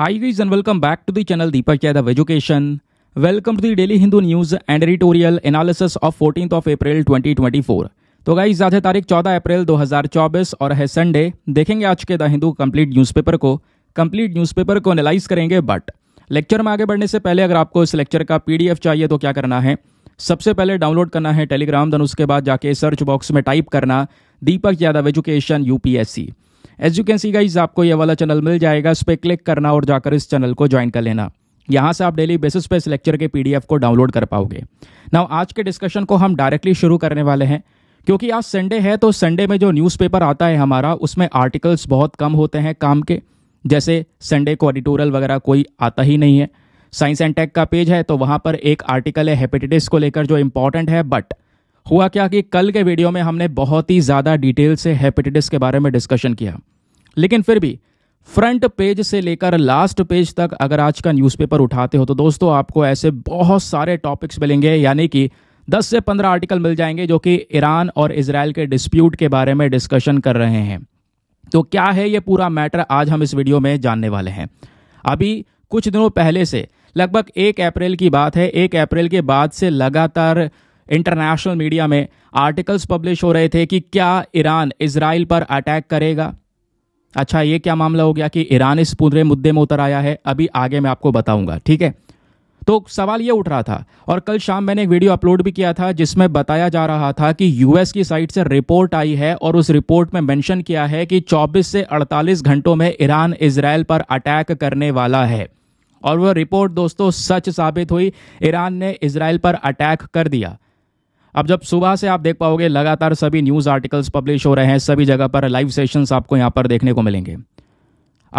Hi guys and welcome back to the channel Deepak Yadav Education. Welcome to the Daily Hindu News and Editorial Analysis of 14th of April 2024. तो guys आज है तारीख 14 अप्रैल 2024 और है Sunday देखेंगे आज के द हिंदू कंप्लीट न्यूज़पेपर को कंप्लीट न्यूज़पेपर को एनालाइज करेंगे बट लेक्चर में आगे बढ़ने से पहले अगर आपको इस लेक्चर का पीडीएफ चाहिए तो क्या करना है सबसे पहले डाउनलोड करना है टेलीग्राम देन उसके बाद जाके सर्च बॉक्स में टाइप करना Deepak Yadav education UPSC as you can see guys आपको ये वाला चैनल मिल जाएगा इस पर क्लिक करना और जाकर इस चैनल को ज्वाइन कर लेना यहाँ से आप डेली बेसिस पे इस लेक्चर के पीडीएफ को डाउनलोड कर पाओगे नाउ आज के डिस्कशन को हम डायरेक्टली शुरू करने वाले हैं क्योंकि आज संडे है तो संडे में जो न्यूज़पेपर आता है हमारा उसमें आर्टिकल्स बहुत कम होते हैं काम के जैसे संडे को एडिटोरियल वगैरह कोई आता ही नहीं है साइंस एंड टेक का पेज है तो वहाँ पर एक आर्टिकल है हेपेटाइटिस को लेकर जो इम्पॉर्टेंट है बट हुआ क्या कि कल के वीडियो में हमने बहुत ही ज़्यादा डिटेल से हेपेटाइटिस के बारे में डिस्कशन किया लेकिन फिर भी फ्रंट पेज से लेकर लास्ट पेज तक अगर आज का न्यूज़पेपर उठाते हो तो दोस्तों आपको ऐसे बहुत सारे टॉपिक्स मिलेंगे यानी कि 10 से 15 आर्टिकल मिल जाएंगे जो कि ईरान और इसराइल के डिस्प्यूट के बारे में डिस्कशन कर रहे हैं तो क्या है ये पूरा मैटर आज हम इस वीडियो में जानने वाले हैं अभी कुछ दिनों पहले से लगभग एक अप्रैल की बात है एक अप्रैल के बाद से लगातार इंटरनेशनल मीडिया में आर्टिकल्स पब्लिश हो रहे थे कि क्या ईरान इसराइल पर अटैक करेगा अच्छा ये क्या मामला हो गया कि ईरान इस पूरे मुद्दे में उतर आया है अभी आगे मैं आपको बताऊंगा ठीक है तो सवाल ये उठ रहा था और कल शाम मैंने एक वीडियो अपलोड भी किया था जिसमें बताया जा रहा था कि यूएस की साइड से रिपोर्ट आई है और उस रिपोर्ट में मेंशन किया है कि 24 से 48 घंटों में ईरान इसराइल पर अटैक करने वाला है और वह रिपोर्ट दोस्तों सच साबित हुई ईरान ने इसराइल पर अटैक कर दिया अब जब सुबह से आप देख पाओगे लगातार सभी न्यूज़ आर्टिकल्स पब्लिश हो रहे हैं सभी जगह पर लाइव सेशंस आपको यहाँ पर देखने को मिलेंगे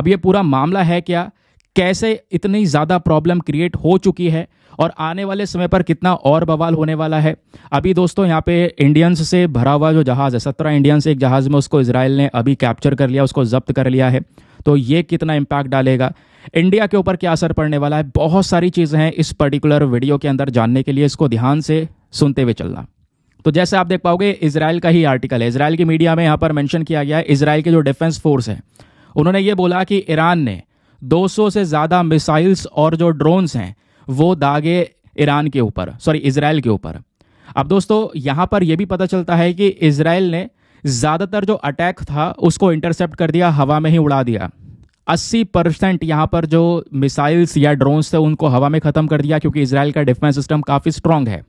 अब ये पूरा मामला है क्या कैसे इतनी ज़्यादा प्रॉब्लम क्रिएट हो चुकी है और आने वाले समय पर कितना और बवाल होने वाला है अभी दोस्तों यहाँ पे इंडियंस से भरा हुआ जो जहाज़ है सत्रह इंडियंस एक जहाज़ में उसको इसराइल ने अभी कैप्चर कर लिया उसको जब्त कर लिया है तो ये कितना इम्पैक्ट डालेगा इंडिया के ऊपर क्या असर पड़ने वाला है बहुत सारी चीज़ें हैं इस पर्टिकुलर वीडियो के अंदर जानने के लिए इसको ध्यान से सुनते हुए चलना तो जैसे आप देख पाओगे इसराइल का ही आर्टिकल है इसराइल की मीडिया में यहाँ पर मेंशन किया गया है इसराइल के जो डिफेंस फोर्स है उन्होंने ये बोला कि ईरान ने 200 से ज़्यादा मिसाइल्स और जो ड्रोन्स हैं वो दागे ईरान के ऊपर सॉरी इसराइल के ऊपर अब दोस्तों यहां पर यह भी पता चलता है कि इसराइल ने ज़्यादातर जो अटैक था उसको इंटरसेप्ट कर दिया हवा में ही उड़ा दिया 80 परसेंट यहाँ पर जो मिसाइल्स या ड्रोन्स थे उनको हवा में ख़त्म कर दिया क्योंकि इसराइल का डिफेंस सिस्टम काफ़ी स्ट्रांग है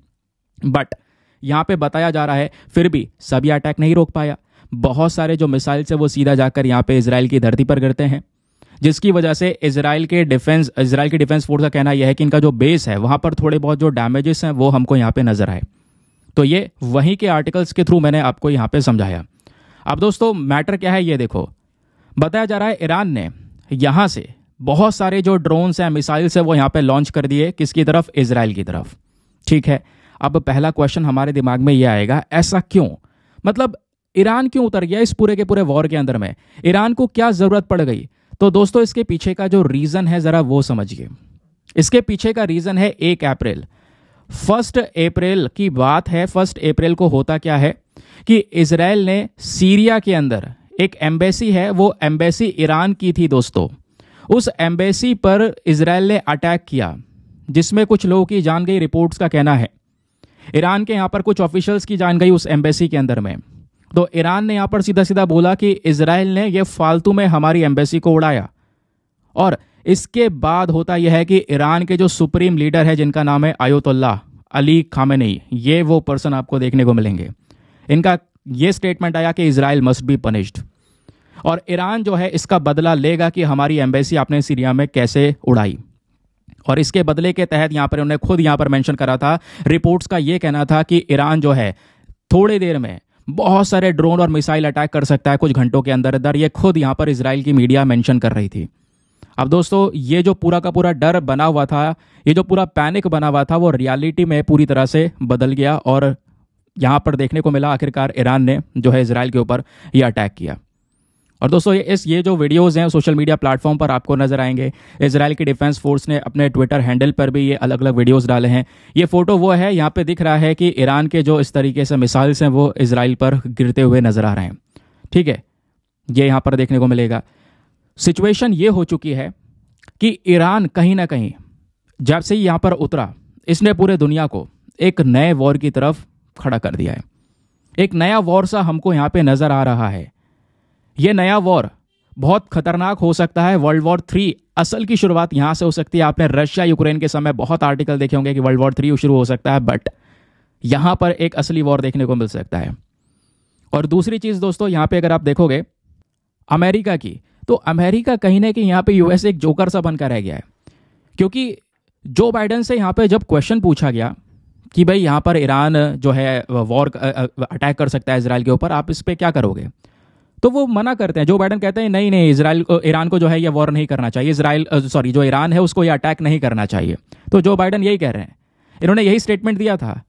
बट यहाँ पे बताया जा रहा है फिर भी सभी अटैक नहीं रोक पाया बहुत सारे जो मिसाइल्स है वो सीधा जाकर यहाँ पे इसराइल की धरती पर गिरते हैं जिसकी वजह से इसराइल के डिफेंस इसराइल के डिफेंस फोर्स का कहना यह है कि इनका जो बेस है वहाँ पर थोड़े बहुत जो डैमेजेस हैं वो हमको यहाँ पे नजर आए तो ये वहीं के आर्टिकल्स के थ्रू मैंने आपको यहाँ पे समझाया अब दोस्तों मैटर क्या है ये देखो बताया जा रहा है ईरान ने यहाँ से बहुत सारे जो ड्रोन्स हैं मिसाइल्स हैं वो यहाँ पे लॉन्च कर दिए किसकी तरफ इसराइल की तरफ ठीक है अब पहला क्वेश्चन हमारे दिमाग में यह आएगा ऐसा क्यों मतलब ईरान क्यों उतर गया इस पूरे के पूरे वॉर के अंदर में ईरान को क्या ज़रूरत पड़ गई तो दोस्तों इसके पीछे का जो रीज़न है ज़रा वो समझिए इसके पीछे का रीज़न है एक अप्रैल फर्स्ट अप्रैल की बात है फर्स्ट अप्रैल को होता क्या है कि इसराइल ने सीरिया के अंदर एक एम्बेसी है वो एम्बेसी ईरान की थी दोस्तों उस एम्बेसी पर इसराइल ने अटैक किया जिसमें कुछ लोगों की जान गई रिपोर्ट्स का कहना है ईरान के यहाँ पर कुछ ऑफिशियल्स की जान गई उस एम्बेसी के अंदर में तो ईरान ने यहाँ पर सीधा सीधा बोला कि इसराइल ने यह फालतू में हमारी एम्बेसी को उड़ाया और इसके बाद होता यह है कि ईरान के जो सुप्रीम लीडर है जिनका नाम है आयोतुल्ला अली खामेनी ये वो पर्सन आपको देखने को मिलेंगे इनका ये स्टेटमेंट आया कि इसराइल मस्ट बी पनिश्ड और ईरान जो है इसका बदला लेगा कि हमारी एम्बेसी आपने सीरिया में कैसे उड़ाई और इसके बदले के तहत यहाँ पर उन्होंने खुद यहाँ पर मेंशन करा था रिपोर्ट्स का ये कहना था कि ईरान जो है थोड़ी देर में बहुत सारे ड्रोन और मिसाइल अटैक कर सकता है कुछ घंटों के अंदर अंदर ये खुद यहाँ पर इसराइल की मीडिया मेंशन कर रही थी अब दोस्तों ये जो पूरा का पूरा डर बना हुआ था ये जो पूरा पैनिक बना हुआ था वो रियलिटी में पूरी तरह से बदल गया और यहाँ पर देखने को मिला आखिरकार ईरान ने जो है इसराइल के ऊपर यह अटैक किया और दोस्तों ये इस ये जो वीडियोस हैं सोशल मीडिया प्लेटफॉर्म पर आपको नजर आएंगे इसराइल की डिफेंस फोर्स ने अपने ट्विटर हैंडल पर भी ये अलग अलग वीडियोस डाले हैं ये फोटो वो है यहाँ पे दिख रहा है कि ईरान के जो इस तरीके से मिसाइल्स हैं वो इसराइल पर गिरते हुए नजर आ रहे हैं ठीक है ये यहाँ पर देखने को मिलेगा सिचुएशन ये हो चुकी है कि ईरान कहीं ना कहीं जब से यहाँ पर उतरा इसने पूरे दुनिया को एक नए वॉर की तरफ खड़ा कर दिया है एक नया वॉर सा हमको यहाँ पे नजर आ रहा है ये नया वॉर बहुत खतरनाक हो सकता है वर्ल्ड वॉर थ्री असल की शुरुआत यहाँ से हो सकती है आपने रशिया यूक्रेन के समय बहुत आर्टिकल देखे होंगे कि वर्ल्ड वॉर थ्री शुरू हो सकता है बट यहाँ पर एक असली वॉर देखने को मिल सकता है और दूसरी चीज़ दोस्तों यहाँ पे अगर आप देखोगे अमेरिका की तो अमेरिका कहीं ना कहीं यहाँ पे यूएस एक जोकर सा बनकर रह गया है क्योंकि जो बाइडन से यहाँ पे जब क्वेश्चन पूछा गया कि भाई यहाँ पर ईरान जो है वॉर अटैक कर सकता है इसराइल के ऊपर आप इस पर क्या करोगे तो वो मना करते हैं जो बाइडन कहते हैं नहीं नहीं इसराइल ईरान को जो है ये वॉर नहीं करना चाहिए इसराइल सॉरी जो ईरान है उसको ये अटैक नहीं करना चाहिए तो जो बाइडन यही कह रहे हैं इन्होंने यही स्टेटमेंट दिया था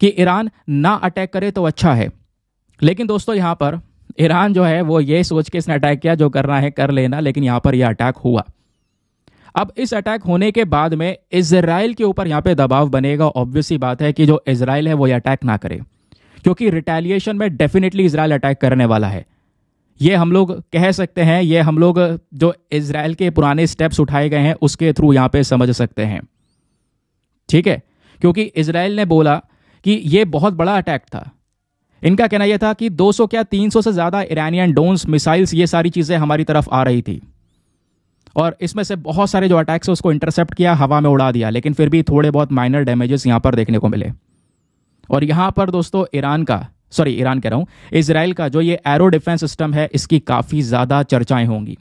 कि ईरान ना अटैक करे तो अच्छा है लेकिन दोस्तों यहां पर ईरान जो है वो ये सोच के इसने अटैक किया जो करना है कर लेना लेकिन यहां पर यह अटैक हुआ अब इस अटैक होने के बाद में इसराइल के ऊपर यहां पे दबाव बनेगा ऑब्वियसली बात है कि जो इसराइल है वो ये अटैक ना करे क्योंकि रिटेलिएशन में डेफिनेटली इसराइल अटैक करने वाला है ये हम लोग कह सकते हैं ये हम लोग जो इसराइल के पुराने स्टेप्स उठाए गए हैं उसके थ्रू यहाँ पे समझ सकते हैं ठीक है क्योंकि इसराइल ने बोला कि ये बहुत बड़ा अटैक था इनका कहना यह था कि 200 क्या 300 से ज़्यादा ईरानियन डोन्स मिसाइल्स ये सारी चीज़ें हमारी तरफ आ रही थी और इसमें से बहुत सारे जो अटैक्स है उसको इंटरसेप्ट किया हवा में उड़ा दिया लेकिन फिर भी थोड़े बहुत माइनर डैमेजेस यहाँ पर देखने को मिले और यहाँ पर दोस्तों ईरान का सॉरी ईरान कह रहा हूँ इसराइल का जो ये एरो डिफेंस सिस्टम है इसकी काफ़ी ज़्यादा चर्चाएं होंगी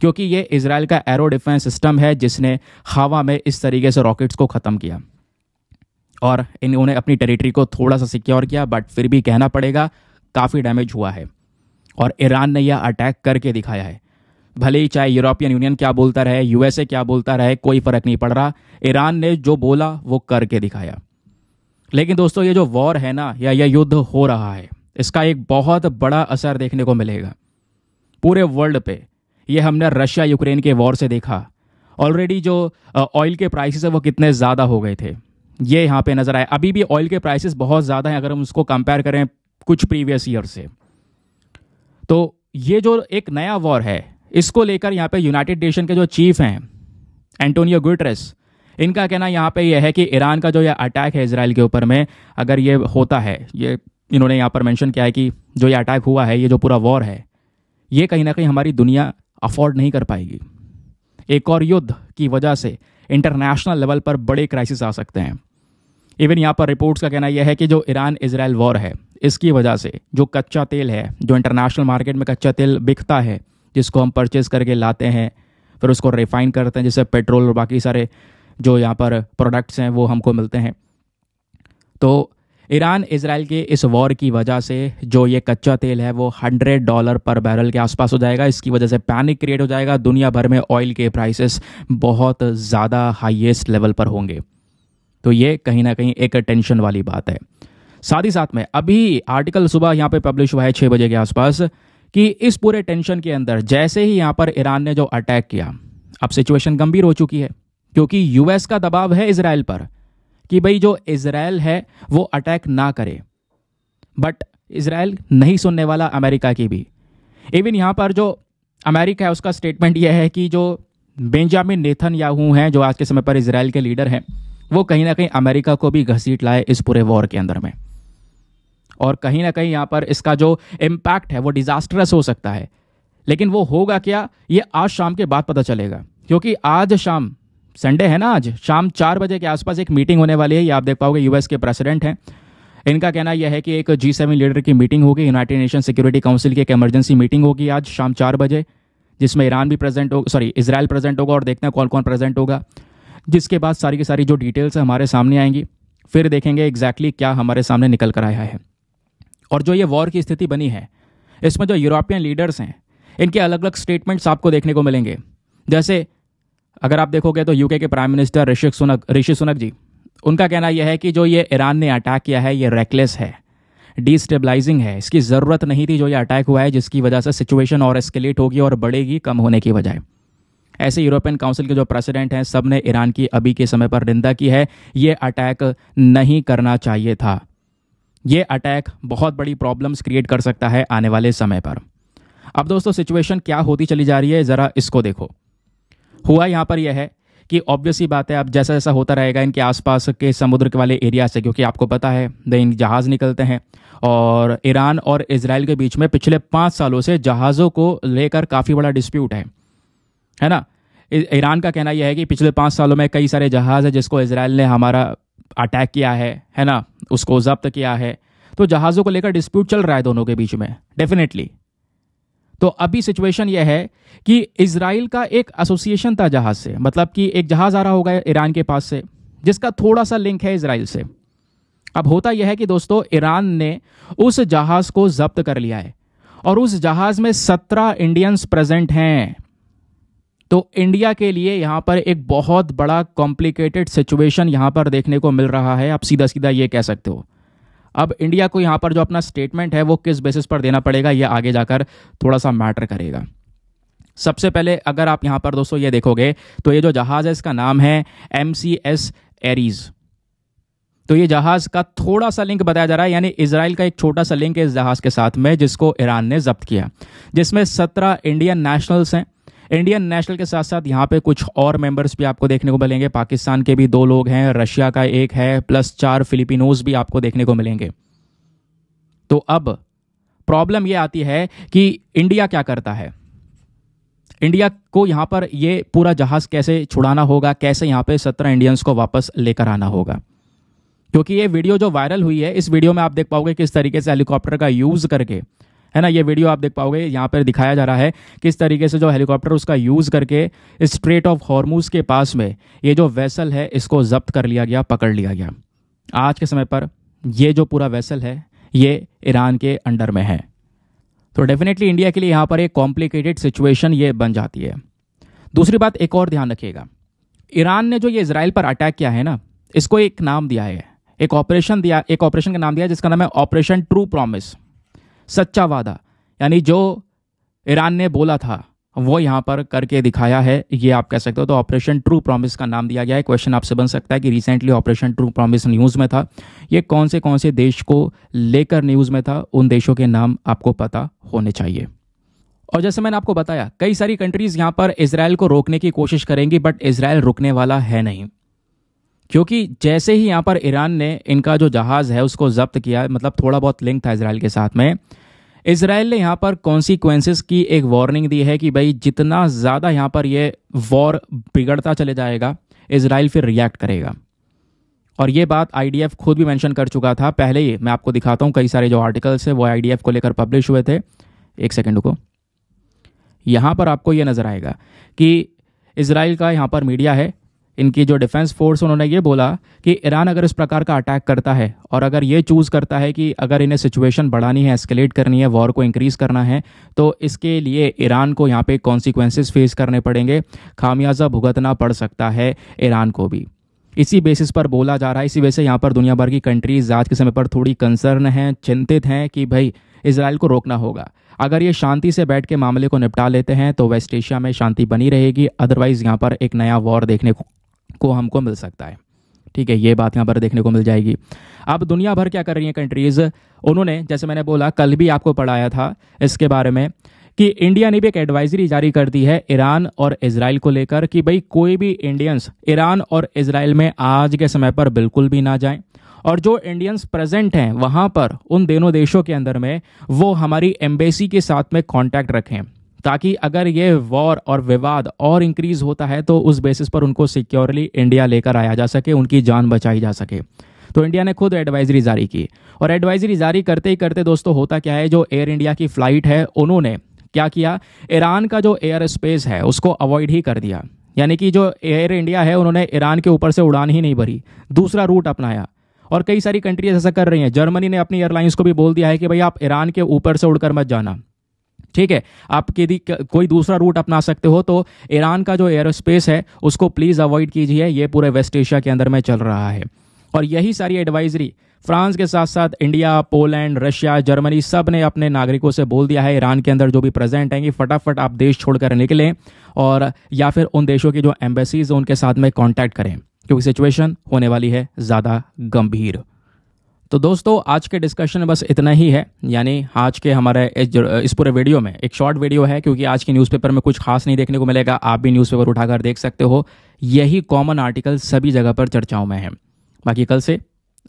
क्योंकि ये इसराइल का एरो डिफेंस सिस्टम है जिसने हवा में इस तरीके से रॉकेट्स को ख़त्म किया और इन्होंने अपनी टेरिटरी को थोड़ा सा सिक्योर किया बट फिर भी कहना पड़ेगा काफ़ी डैमेज हुआ है और ईरान ने यह अटैक करके दिखाया है भले ही चाहे यूरोपियन यूनियन क्या बोलता रहे यूएसए क्या बोलता रहे कोई फ़र्क नहीं पड़ रहा ईरान ने जो बोला वो करके दिखाया लेकिन दोस्तों ये जो वॉर है ना या ये युद्ध हो रहा है इसका एक बहुत बड़ा असर देखने को मिलेगा पूरे वर्ल्ड पे ये हमने रशिया यूक्रेन के वॉर से देखा ऑलरेडी जो ऑयल के प्राइसेस है वो कितने ज़्यादा हो गए थे ये यहाँ पे नज़र आए अभी भी ऑयल के प्राइसेस बहुत ज़्यादा हैं अगर हम उसको कंपेयर करें कुछ प्रीवियस ईयर से तो ये जो एक नया वॉर है इसको लेकर यहाँ पे यूनाइटेड नेशन के जो चीफ हैं एंटोनियो गुटरेस इनका कहना यहाँ पे यह है कि ईरान का जो यह अटैक है इसराइल के ऊपर में अगर ये होता है ये इन्होंने यहाँ पर मैंशन किया है कि जो ये अटैक हुआ है ये जो पूरा वॉर है ये कहीं ना कहीं हमारी दुनिया अफोर्ड नहीं कर पाएगी एक और युद्ध की वजह से इंटरनेशनल लेवल पर बड़े क्राइसिस आ सकते हैं इवन यहाँ पर रिपोर्ट्स का कहना यह है कि जो ईरान इसराइल वॉर है इसकी वजह से जो कच्चा तेल है जो इंटरनेशनल मार्केट में कच्चा तेल बिकता है जिसको हम परचेज करके लाते हैं फिर उसको रिफाइन करते हैं जैसे पेट्रोल और बाकी सारे जो यहाँ पर प्रोडक्ट्स हैं वो हमको मिलते हैं तो ईरान इसराइल के इस वॉर की वजह से जो ये कच्चा तेल है वो हंड्रेड डॉलर पर बैरल के आसपास हो जाएगा इसकी वजह से पैनिक क्रिएट हो जाएगा दुनिया भर में ऑयल के प्राइसेस बहुत ज़्यादा हाईएस्ट लेवल पर होंगे तो ये कहीं ना कहीं एक टेंशन वाली बात है साथ ही साथ में अभी आर्टिकल सुबह यहाँ पे पब्लिश हुआ है छः बजे के आसपास कि इस पूरे टेंशन के अंदर जैसे ही यहाँ पर ईरान ने जो अटैक किया अब सिचुएशन गंभीर हो चुकी है क्योंकि यूएस का दबाव है इसराइल पर कि भाई जो इसराइल है वो अटैक ना करे बट इसराइल नहीं सुनने वाला अमेरिका की भी इवन यहाँ पर जो अमेरिका है उसका स्टेटमेंट यह है कि जो बेंजामिन नेथन याहू हैं जो आज के समय पर इसराइल के लीडर हैं वो कहीं ना कहीं अमेरिका को भी घसीट लाए इस पूरे वॉर के अंदर में और कहीं ना कहीं यहाँ पर इसका जो इम्पैक्ट है वो डिजास्टरस हो सकता है लेकिन वो होगा क्या ये आज शाम के बाद पता चलेगा क्योंकि आज शाम संडे है ना आज शाम चार बजे के आसपास एक मीटिंग होने वाली है ये आप देख पाओगे यूएस के प्रेसिडेंट हैं इनका कहना यह है कि एक जी सेवन लीडर की मीटिंग होगी यूनाइटेड नेशन सिक्योरिटी काउंसिल की एक इमरजेंसी मीटिंग होगी आज शाम चार बजे जिसमें ईरान भी प्रेजेंट हो सॉरी इसराइल प्रेजेंट होगा और देखते हैं कौन कौन प्रेजेंट होगा जिसके बाद सारी की सारी जो डिटेल्स है हमारे सामने आएंगी फिर देखेंगे एग्जैक्टली क्या हमारे सामने निकल कर आया है और जो ये वॉर की स्थिति बनी है इसमें जो यूरोपियन लीडर्स हैं इनके अलग अलग स्टेटमेंट्स आपको देखने को मिलेंगे जैसे अगर आप देखोगे तो यूके के प्राइम मिनिस्टर ऋषि सुनक ऋषि सुनक जी उनका कहना यह है कि जो ये ईरान ने अटैक किया है ये रेकलेस है डिस्टेबलाइजिंग है इसकी ज़रूरत नहीं थी जो ये अटैक हुआ है जिसकी वजह से सिचुएशन और एस्केलेट होगी और बढ़ेगी कम होने की बजाय ऐसे यूरोपियन काउंसिल के जो प्रेसिडेंट हैं सब ने ईरान की अभी के समय पर निंदा की है ये अटैक नहीं करना चाहिए था ये अटैक बहुत बड़ी प्रॉब्लम्स क्रिएट कर सकता है आने वाले समय पर अब दोस्तों सिचुएशन क्या होती चली जा रही है ज़रा इसको देखो हुआ यहाँ पर यह है कि ऑब्वियस ही बात है आप जैसा जैसा होता रहेगा इनके आसपास के समुद्र के वाले एरिया से क्योंकि आपको पता है दिन जहाज़ निकलते हैं और ईरान और इसराइल के बीच में पिछले पाँच सालों से जहाज़ों को लेकर काफ़ी बड़ा डिस्प्यूट है है ना ईरान का कहना यह है कि पिछले पाँच सालों में कई सारे जहाज़ हैं जिसको इसराइल ने हमारा अटैक किया है है ना उसको जब्त किया है तो जहाज़ों को लेकर डिस्प्यूट चल रहा है दोनों के बीच में डेफिनेटली तो अभी सिचुएशन यह है कि इसराइल का एक एसोसिएशन था जहाज से मतलब कि एक जहाज आ रहा होगा ईरान के पास से जिसका थोड़ा सा लिंक है इसराइल से अब होता यह है कि दोस्तों ईरान ने उस जहाज को जब्त कर लिया है और उस जहाज में सत्रह इंडियंस प्रेजेंट हैं तो इंडिया के लिए यहां पर एक बहुत बड़ा कॉम्प्लिकेटेड सिचुएशन यहां पर देखने को मिल रहा है आप सीधा सीधा ये कह सकते हो अब इंडिया को यहाँ पर जो अपना स्टेटमेंट है वो किस बेसिस पर देना पड़ेगा ये आगे जाकर थोड़ा सा मैटर करेगा सबसे पहले अगर आप यहाँ पर दोस्तों ये देखोगे तो ये जो जहाज़ है इसका नाम है एम सी एस एरीज़ तो ये जहाज का थोड़ा सा लिंक बताया जा रहा है यानी इसराइल का एक छोटा सा लिंक है इस जहाज के साथ में जिसको ईरान ने जब्त किया जिसमें सत्रह इंडियन नेशनल्स हैं इंडियन नेशनल के साथ साथ यहाँ पे कुछ और मेंबर्स भी आपको देखने को मिलेंगे पाकिस्तान के भी दो लोग हैं रशिया का एक है प्लस चार फिलिपिनोज भी आपको देखने को मिलेंगे तो अब प्रॉब्लम ये आती है कि इंडिया क्या करता है इंडिया को यहाँ पर ये पूरा जहाज कैसे छुड़ाना होगा कैसे यहाँ पे सत्रह इंडियंस को वापस लेकर आना होगा क्योंकि ये वीडियो जो वायरल हुई है इस वीडियो में आप देख पाओगे किस तरीके से हेलीकॉप्टर का यूज़ करके है ना ये वीडियो आप देख पाओगे यहाँ पर दिखाया जा रहा है किस तरीके से जो हेलीकॉप्टर उसका यूज़ करके स्ट्रेट ऑफ हॉर्मूज के पास में ये जो वैसल है इसको जब्त कर लिया गया पकड़ लिया गया आज के समय पर ये जो पूरा वैसल है ये ईरान के अंडर में है तो डेफिनेटली इंडिया के लिए यहाँ पर एक कॉम्प्लिकेटेड सिचुएशन ये बन जाती है दूसरी बात एक और ध्यान रखिएगा ईरान ने जो ये इसराइल पर अटैक किया है ना इसको एक नाम दिया है एक ऑपरेशन दिया एक ऑपरेशन का नाम दिया जिसका नाम है ऑपरेशन ट्रू प्रॉमिस सच्चा वादा यानी जो ईरान ने बोला था वो यहाँ पर करके दिखाया है ये आप कह सकते हो तो ऑपरेशन ट्रू प्रॉमिस का नाम दिया गया है क्वेश्चन आपसे बन सकता है कि recently operation true promise news में था ये कौन से कौन से देश को लेकर न्यूज़ में था उन देशों के नाम आपको पता होने चाहिए और जैसे मैंने आपको बताया कई सारी कंट्रीज़ यहाँ पर इसराइल को रोकने की कोशिश करेंगी बट इसराइल रुकने वाला है नहीं क्योंकि जैसे ही यहाँ पर ईरान ने इनका जो जहाज़ है उसको जब्त किया मतलब थोड़ा बहुत लिंक था इसराइल के साथ में इसराइल ने यहाँ पर कॉन्सिक्वेंसेस की एक वार्निंग दी है कि भाई जितना ज़्यादा यहाँ पर ये वॉर बिगड़ता चले जाएगा इसराइल फिर रिएक्ट करेगा और ये बात आई खुद भी मैंशन कर चुका था पहले ही मैं आपको दिखाता हूँ कई सारे जो आर्टिकल्स हैं वो आई को लेकर पब्लिश हुए थे एक सेकेंड को यहाँ पर आपको ये नज़र आएगा कि इसराइल का यहाँ पर मीडिया है इनकी जो डिफेंस फोर्स उन्होंने ये बोला कि ईरान अगर इस प्रकार का अटैक करता है और अगर ये चूज़ करता है कि अगर इन्हें सिचुएशन बढ़ानी है एस्केलेट करनी है वॉर को इंक्रीज़ करना है तो इसके लिए ईरान को यहाँ पे कॉन्सिक्वेंसेस फेस करने पड़ेंगे खामियाजा भुगतना पड़ सकता है ईरान को भी इसी बेसिस पर बोला जा रहा है इसी वजह से यहाँ पर दुनिया भर की कंट्रीज़ आज के समय पर थोड़ी कंसर्न हैं चिंतित हैं कि भाई इसराइल को रोकना होगा अगर ये शांति से बैठ के मामले को निपटा लेते हैं तो वेस्ट एशिया में शांति बनी रहेगी अदरवाइज़ यहाँ पर एक नया वॉर देखने को को हमको मिल सकता है ठीक है ये बात यहाँ पर देखने को मिल जाएगी अब दुनिया भर क्या कर रही हैं कंट्रीज़ उन्होंने जैसे मैंने बोला कल भी आपको पढ़ाया था इसके बारे में कि इंडिया ने भी एक एडवाइजरी जारी कर दी है ईरान और इसराइल को लेकर कि भाई कोई भी इंडियंस ईरान और इसराइल में आज के समय पर बिल्कुल भी ना जाएं और जो इंडियंस प्रेजेंट हैं वहाँ पर उन दोनों देशों के अंदर में वो हमारी एम्बेसी के साथ में कांटेक्ट रखें ताकि अगर ये वॉर और विवाद और इंक्रीज होता है तो उस बेसिस पर उनको सिक्योरली इंडिया लेकर आया जा सके उनकी जान बचाई जा सके तो इंडिया ने खुद एडवाइजरी जारी की और एडवाइजरी जारी करते ही करते दोस्तों होता क्या है जो एयर इंडिया की फ्लाइट है उन्होंने क्या किया ईरान का जो एयर स्पेस है उसको अवॉइड ही कर दिया यानी कि जो एयर इंडिया है उन्होंने ईरान के ऊपर से उड़ान ही नहीं भरी दूसरा रूट अपनाया और कई सारी कंट्रीज ऐसा कर रही हैं जर्मनी ने अपनी एयरलाइंस को भी बोल दिया है कि भाई आप ईरान के ऊपर से उड़कर मत जाना ठीक है आप यदि कोई दूसरा रूट अपना सकते हो तो ईरान का जो एयरोस्पेस है उसको प्लीज़ अवॉइड कीजिए ये पूरे वेस्ट एशिया के अंदर में चल रहा है और यही सारी एडवाइजरी फ्रांस के साथ साथ इंडिया पोलैंड रशिया जर्मनी सब ने अपने नागरिकों से बोल दिया है ईरान के अंदर जो भी प्रेजेंट हैं कि फटाफट आप देश छोड़कर निकलें और या फिर उन देशों की जो एम्बेसीज उनके साथ में कॉन्टैक्ट करें क्योंकि सिचुएशन होने वाली है ज़्यादा गंभीर तो दोस्तों आज के डिस्कशन में बस इतना ही है यानी आज के हमारे इस पूरे वीडियो में एक शॉर्ट वीडियो है क्योंकि आज के न्यूज़पेपर में कुछ खास नहीं देखने को मिलेगा आप भी न्यूज़पेपर उठाकर देख सकते हो यही कॉमन आर्टिकल सभी जगह पर चर्चाओं में है बाकी कल से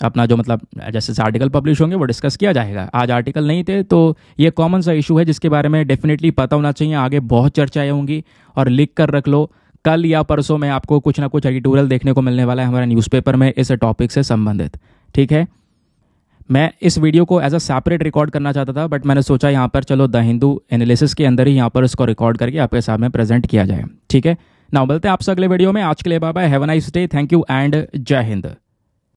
अपना जो मतलब जैसे जैसे आर्टिकल पब्लिश होंगे वो डिस्कस किया जाएगा आज आर्टिकल नहीं थे तो ये कॉमन सा इशू है जिसके बारे में डेफिनेटली पता होना चाहिए आगे बहुत चर्चाएँ होंगी और लिख कर रख लो कल या परसों में आपको कुछ ना कुछ एडिटोरियल देखने को मिलने वाला है हमारे न्यूज़पेपर में इस टॉपिक से संबंधित ठीक है मैं इस वीडियो को एज अ सेपरेट रिकॉर्ड करना चाहता था बट मैंने सोचा यहाँ पर चलो द हिंदू एनालिसिस के अंदर ही यहाँ पर इसको रिकॉर्ड करके आपके सामने प्रेजेंट किया जाए ठीक है ना मिलते हैं आपसे अगले वीडियो में आज के लिए bye have nice day thank you and जय हिंद